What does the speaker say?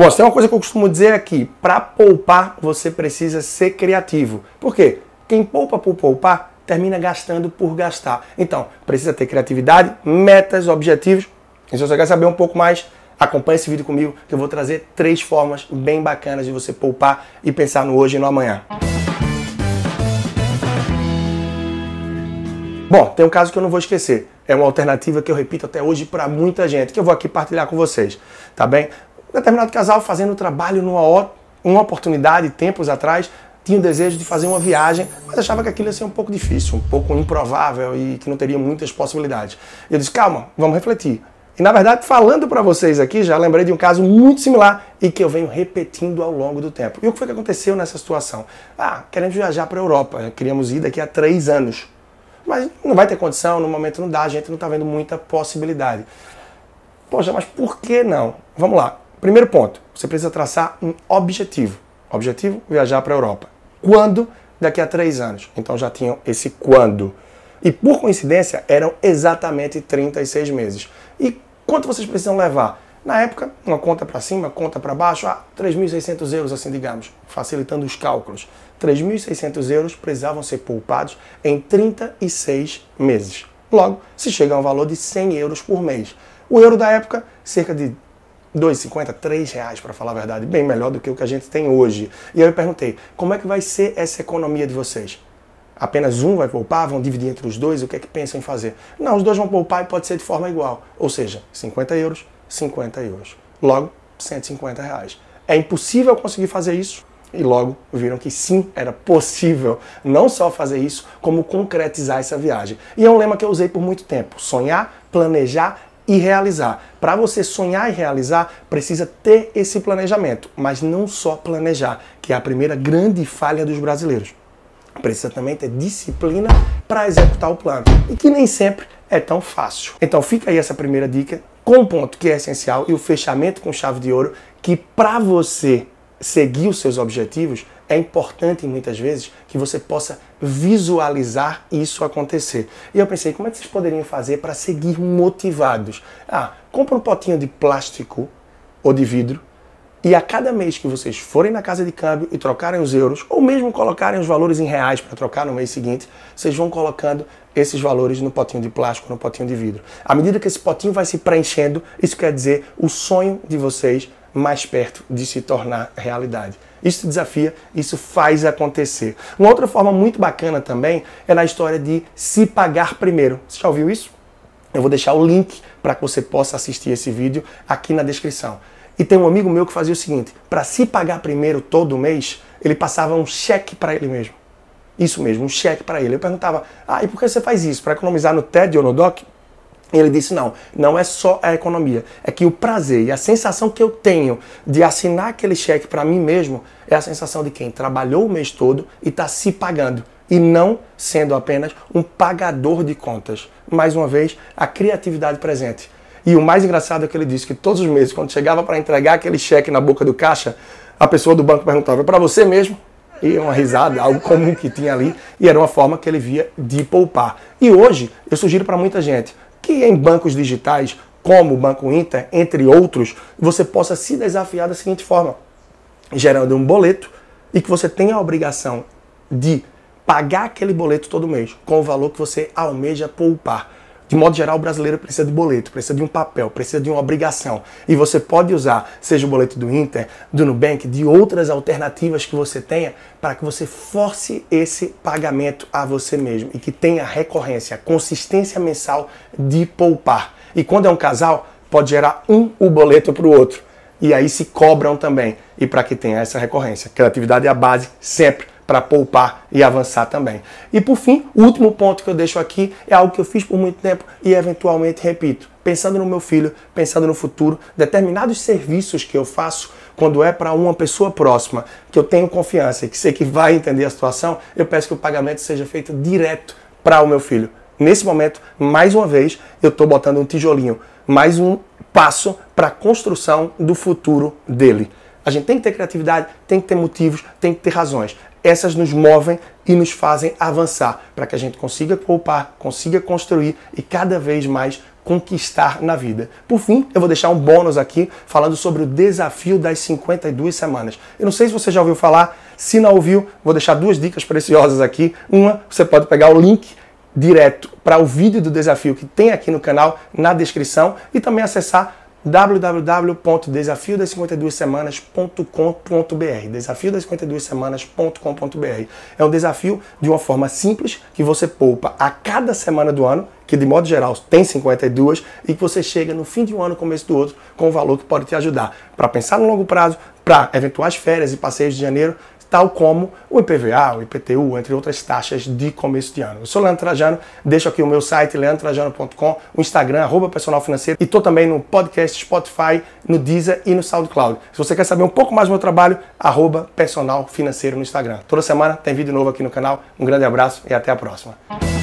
Bom, se tem uma coisa que eu costumo dizer aqui, é para poupar você precisa ser criativo. Por quê? Quem poupa por poupar termina gastando por gastar. Então, precisa ter criatividade, metas, objetivos. E se você quer saber um pouco mais, acompanhe esse vídeo comigo que eu vou trazer três formas bem bacanas de você poupar e pensar no hoje e no amanhã. Bom, tem um caso que eu não vou esquecer. É uma alternativa que eu repito até hoje para muita gente, que eu vou aqui partilhar com vocês, tá bem? Um determinado casal fazendo trabalho numa uma oportunidade, tempos atrás, tinha o desejo de fazer uma viagem, mas achava que aquilo ia ser um pouco difícil, um pouco improvável e que não teria muitas possibilidades. Eu disse, calma, vamos refletir. E na verdade, falando para vocês aqui, já lembrei de um caso muito similar e que eu venho repetindo ao longo do tempo. E o que foi que aconteceu nessa situação? Ah, queremos viajar para a Europa, queríamos ir daqui a três anos. Mas não vai ter condição, no momento não dá, a gente não está vendo muita possibilidade. Poxa, mas por que não? Vamos lá. Primeiro ponto, você precisa traçar um objetivo. Objetivo: viajar para a Europa. Quando? Daqui a três anos. Então já tinham esse quando. E por coincidência, eram exatamente 36 meses. E quanto vocês precisam levar? Na época, uma conta para cima, conta para baixo, ah, 3.600 euros, assim digamos, facilitando os cálculos. 3.600 euros precisavam ser poupados em 36 meses. Logo, se chega a um valor de 100 euros por mês. O euro da época, cerca de 2,50, 3 reais para falar a verdade, bem melhor do que o que a gente tem hoje. E eu perguntei, como é que vai ser essa economia de vocês? Apenas um vai poupar, vão dividir entre os dois, o que é que pensam em fazer? Não, os dois vão poupar e pode ser de forma igual, ou seja, 50 euros, 50 euros, logo 150 reais. É impossível conseguir fazer isso? E logo viram que sim, era possível não só fazer isso, como concretizar essa viagem. E é um lema que eu usei por muito tempo: sonhar, planejar e realizar. Para você sonhar e realizar, precisa ter esse planejamento, mas não só planejar, que é a primeira grande falha dos brasileiros. Precisa também ter disciplina para executar o plano, e que nem sempre é tão fácil. Então fica aí essa primeira dica com o um ponto que é essencial e o fechamento com chave de ouro que para você seguir os seus objetivos é importante muitas vezes que você possa visualizar isso acontecer. E eu pensei, como é que vocês poderiam fazer para seguir motivados? Ah, compra um potinho de plástico ou de vidro e a cada mês que vocês forem na casa de câmbio e trocarem os euros, ou mesmo colocarem os valores em reais para trocar no mês seguinte, vocês vão colocando esses valores no potinho de plástico, no potinho de vidro. À medida que esse potinho vai se preenchendo, isso quer dizer o sonho de vocês mais perto de se tornar realidade. Isso desafia, isso faz acontecer. Uma outra forma muito bacana também é na história de se pagar primeiro. Você já ouviu isso? Eu vou deixar o link para que você possa assistir esse vídeo aqui na descrição. E tem um amigo meu que fazia o seguinte: para se pagar primeiro todo mês, ele passava um cheque para ele mesmo. Isso mesmo, um cheque para ele. Eu perguntava: ah, e por que você faz isso? Para economizar no TED ou no DOC? Ele disse: não, não é só a economia, é que o prazer e a sensação que eu tenho de assinar aquele cheque para mim mesmo é a sensação de quem trabalhou o mês todo e está se pagando e não sendo apenas um pagador de contas. Mais uma vez, a criatividade presente. E o mais engraçado é que ele disse que todos os meses, quando chegava para entregar aquele cheque na boca do caixa, a pessoa do banco perguntava: é para você mesmo? e uma risada, algo comum que tinha ali, e era uma forma que ele via de poupar. E hoje, eu sugiro para muita gente, que em bancos digitais, como o Banco Inter, entre outros, você possa se desafiar da seguinte forma: gerando um boleto e que você tenha a obrigação de pagar aquele boleto todo mês com o valor que você almeja poupar. De modo geral, o brasileiro precisa de boleto, precisa de um papel, precisa de uma obrigação. E você pode usar, seja o boleto do Inter, do Nubank, de outras alternativas que você tenha, para que você force esse pagamento a você mesmo e que tenha recorrência, consistência mensal de poupar. E quando é um casal, pode gerar um o boleto para o outro. E aí se cobram também. E para que tenha essa recorrência. Criatividade é a base sempre para poupar e avançar também. E por fim, o último ponto que eu deixo aqui é algo que eu fiz por muito tempo e eventualmente repito. Pensando no meu filho, pensando no futuro, determinados serviços que eu faço quando é para uma pessoa próxima, que eu tenho confiança e que sei que vai entender a situação, eu peço que o pagamento seja feito direto para o meu filho. Nesse momento, mais uma vez, eu estou botando um tijolinho, mais um passo para a construção do futuro dele. A gente tem que ter criatividade, tem que ter motivos, tem que ter razões essas nos movem e nos fazem avançar para que a gente consiga poupar, consiga construir e cada vez mais conquistar na vida. Por fim, eu vou deixar um bônus aqui falando sobre o desafio das 52 semanas. Eu não sei se você já ouviu falar, se não ouviu, vou deixar duas dicas preciosas aqui. Uma, você pode pegar o link direto para o vídeo do desafio que tem aqui no canal na descrição e também acessar www.desafio 52 semanascombr desafio das 52 semanas.com.br é um desafio de uma forma simples que você poupa a cada semana do ano que de modo geral tem 52 e que você chega no fim de um ano começo do outro com um valor que pode te ajudar para pensar no longo prazo para eventuais férias e passeios de janeiro tal como o IPVA, o IPTU, entre outras taxas de começo de ano. Eu sou Leandro Trajano, deixo aqui o meu site leandrotrajano.com, o Instagram, arroba personal financeiro e estou também no podcast Spotify, no Deezer e no SoundCloud. Se você quer saber um pouco mais do meu trabalho, arroba personal financeiro no Instagram. Toda semana tem vídeo novo aqui no canal. Um grande abraço e até a próxima.